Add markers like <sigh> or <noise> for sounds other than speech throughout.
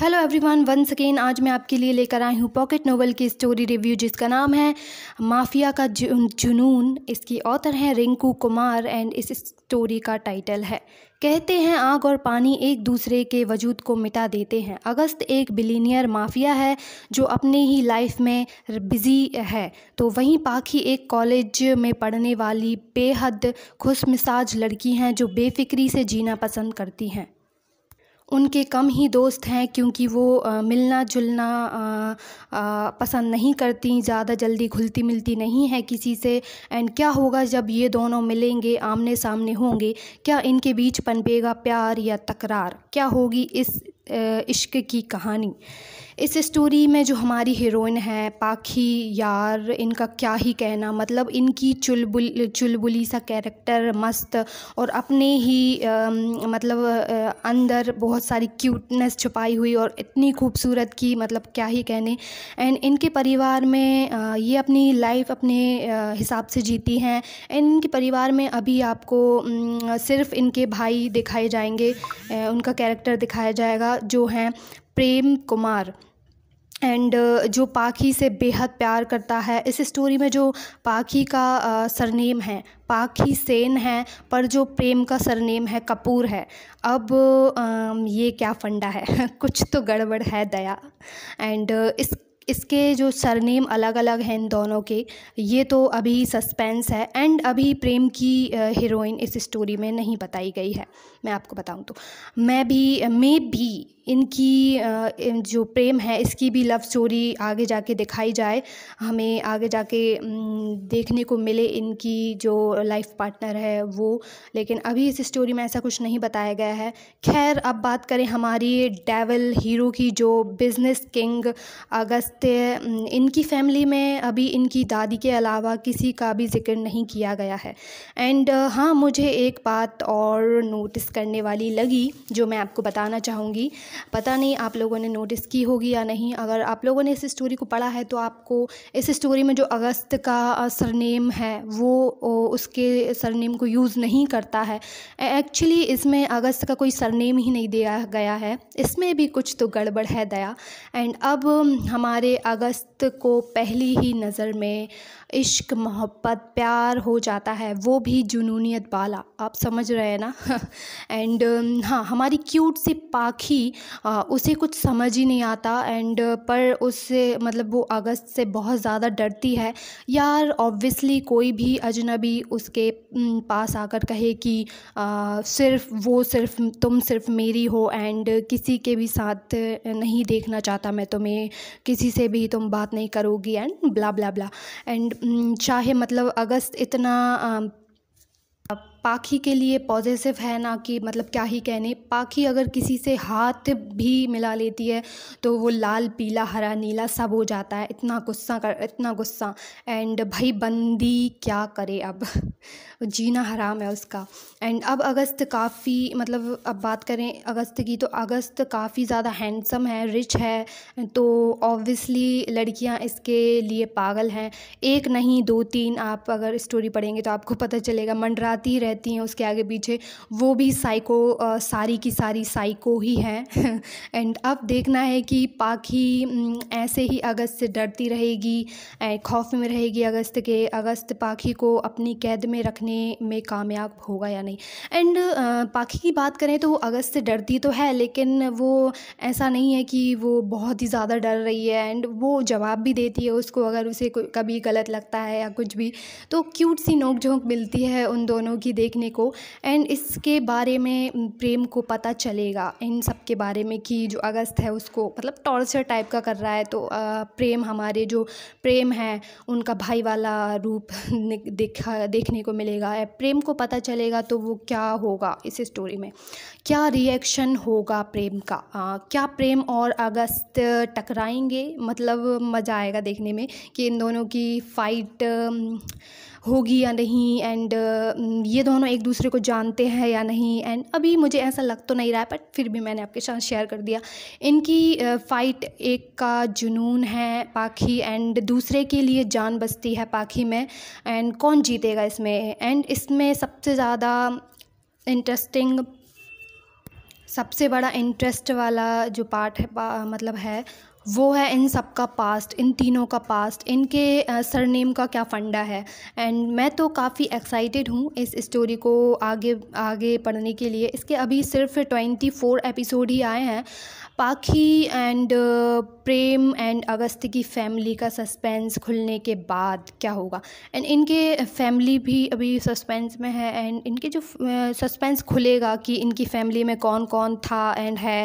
hello everyone once again आज मैं आपके लिए लेकर आई हूँ पॉकेट नोवेल की स्टोरी रिव्यू जिसका नाम है माफिया का जुनून इसकी ऑथर हैं रिंकू कुमार एंड इस स्टोरी का टाइटल है कहते हैं आग और पानी एक दूसरे के वजूद को मिटा देते हैं अगस्त एक बिलीनियर माफिया है जो अपने ही लाइफ में बिजी है तो वहीं पाखी एक कॉलेज में पढ़ने वाली बेहद खुश मिसाज लड़की हैं जो बेफिक्री से जीना पसंद करती हैं उनके कम ही दोस्त हैं क्योंकि वो मिलना जुलना पसंद नहीं करती ज़्यादा जल्दी घुलती मिलती नहीं है किसी से एंड क्या होगा जब ये दोनों मिलेंगे आमने सामने होंगे क्या इनके बीच पनपेगा प्यार या तकरार क्या होगी इस इश्क की कहानी इस स्टोरी में जो हमारी हीरोइन है पाखी यार इनका क्या ही कहना मतलब इनकी चुलबुल चुलबुली सा कैरेक्टर मस्त और अपने ही आ, मतलब आ, अंदर बहुत सारी क्यूटनेस छुपाई हुई और इतनी खूबसूरत की मतलब क्या ही कहने एंड इनके परिवार में आ, ये अपनी लाइफ अपने हिसाब से जीती हैं इनके परिवार में अभी आपको न, सिर्फ इनके भाई दिखाए जाएंगे उनका कैरेक्टर दिखाया जाएगा जो हैं प्रेम कुमार एंड uh, जो पाखी से बेहद प्यार करता है इस स्टोरी में जो पाखी का सरनेम uh, है पाखी सेन है पर जो प्रेम का सरनेम है कपूर है अब uh, ये क्या फंडा है <laughs> कुछ तो गड़बड़ है दया एंड uh, इस इसके जो सरनेम अलग अलग हैं इन दोनों के ये तो अभी सस्पेंस है एंड अभी प्रेम की हीरोइन इस स्टोरी में नहीं बताई गई है मैं आपको बताऊं तो मैं भी मे भी इनकी जो प्रेम है इसकी भी लव स्टोरी आगे जाके दिखाई जाए हमें आगे जाके देखने को मिले इनकी जो लाइफ पार्टनर है वो लेकिन अभी इस स्टोरी में ऐसा कुछ नहीं बताया गया है खैर अब बात करें हमारी डेवल हीरो की जो बिजनेस किंग अगस्त्य इनकी फैमिली में अभी इनकी दादी के अलावा किसी का भी जिक्र नहीं किया गया है एंड हाँ मुझे एक बात और नोटिस करने वाली लगी जो मैं आपको बताना चाहूँगी पता नहीं आप लोगों ने नोटिस की होगी या नहीं अगर आप लोगों ने इस स्टोरी को पढ़ा है तो आपको इस स्टोरी में जो अगस्त का सरनेम है वो उसके सरनेम को यूज़ नहीं करता है एक्चुअली इसमें अगस्त का कोई सरनेम ही नहीं दिया गया है इसमें भी कुछ तो गड़बड़ है दया एंड अब हमारे अगस्त को पहली ही नज़र में इश्क मोहब्बत प्यार हो जाता है वो भी जुनूनीत वाला आप समझ रहे हैं ना एंड <laughs> हाँ हमारी क्यूट सी पाखी उसे कुछ समझ ही नहीं आता एंड uh, पर उससे मतलब वो अगस्त से बहुत ज़्यादा डरती है यार ऑब्वियसली कोई भी अजनबी उसके पास आकर कहे कि आ, सिर्फ वो सिर्फ तुम सिर्फ मेरी हो एंड किसी के भी साथ नहीं देखना चाहता मैं तुम्हें किसी से भी तुम बात नहीं करोगी and blah blah blah and चाहे मतलब अगस्त इतना आ, पाखी के लिए पॉजिटिव है ना कि मतलब क्या ही कहने पाखी अगर किसी से हाथ भी मिला लेती है तो वो लाल पीला हरा नीला सब हो जाता है इतना गुस्सा कर इतना गुस्सा एंड भाई बंदी क्या करे अब <laughs> जीना हराम है उसका एंड अब अगस्त काफ़ी मतलब अब बात करें अगस्त की तो अगस्त काफ़ी ज़्यादा हैंडसम है रिच है तो ऑब्वियसली लड़कियाँ इसके लिए पागल हैं एक नहीं दो तीन आप अगर स्टोरी पढ़ेंगे तो आपको पता चलेगा मंडराती रह रहती हैं उसके आगे पीछे वो भी साइको सारी की सारी साइको ही हैं एंड <laughs> अब देखना है कि पाखी ऐसे ही अगस्त से डरती रहेगी खौफ में रहेगी अगस्त के अगस्त पाखी को अपनी कैद में रखने में कामयाब होगा या नहीं एंड पाखी की बात करें तो वो अगस्त से डरती तो है लेकिन वो ऐसा नहीं है कि वो बहुत ही ज़्यादा डर रही है एंड वो जवाब भी देती है उसको अगर उसे कभी गलत लगता है या कुछ भी तो क्यूट सी नोक झोंक मिलती है उन दोनों की देखने को एंड इसके बारे में प्रेम को पता चलेगा इन सब के बारे में कि जो अगस्त है उसको मतलब टॉर्चर टाइप का कर रहा है तो प्रेम हमारे जो प्रेम है उनका भाई वाला रूप <laughs> देखा देखने को मिलेगा प्रेम को पता चलेगा तो वो क्या होगा इस स्टोरी में क्या रिएक्शन होगा प्रेम का आ, क्या प्रेम और अगस्त टकराएंगे मतलब मज़ा आएगा देखने में कि इन दोनों की फ़ाइट होगी या नहीं एंड uh, mm, ये दोनों एक दूसरे को जानते हैं या नहीं एंड अभी मुझे ऐसा लग तो नहीं रहा है बट फिर भी मैंने आपके साथ शेयर कर दिया इनकी फ़ाइट uh, एक का जुनून है पाखी एंड दूसरे के लिए जान बसती है पाखी में एंड कौन जीतेगा इसमें एंड इसमें सबसे ज़्यादा इंटरेस्टिंग सबसे बड़ा इंटरेस्ट वाला जो पार्ट है पा, मतलब है वो है इन सब का पास्ट इन तीनों का पास्ट इनके सरनेम का क्या फंडा है एंड मैं तो काफ़ी एक्साइटेड हूँ इस स्टोरी को आगे आगे पढ़ने के लिए इसके अभी सिर्फ ट्वेंटी फ़ोर एपिसोड ही आए हैं Pakhi and uh, Prem and अगस्त की फैमिली का सस्पेंस खुलने के बाद क्या होगा एंड इनके फैमिली भी अभी सस्पेंस में है एंड इनके जो सस्पेंस uh, खुलेगा कि इनकी फैमिली में कौन कौन था एंड है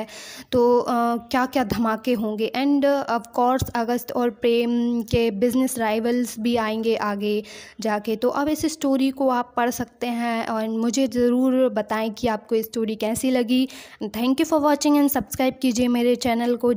तो uh, क्या क्या धमाके होंगे एंड ऑफ कोर्स अगस्त और प्रेम के बिजनेस राइवल्स भी आएंगे आगे जाके तो अब इस स्टोरी को आप पढ़ सकते हैं और मुझे ज़रूर बताएं कि आपको ये स्टोरी कैसी लगी thank you for watching and subscribe कीजिए मेरे चैनल को